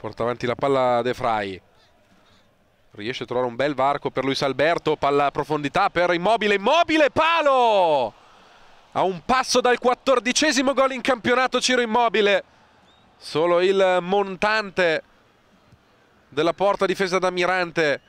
porta avanti la palla De Frey riesce a trovare un bel varco per Luis Alberto palla a profondità per Immobile Immobile palo a un passo dal quattordicesimo gol in campionato Ciro Immobile solo il montante della porta difesa da Mirante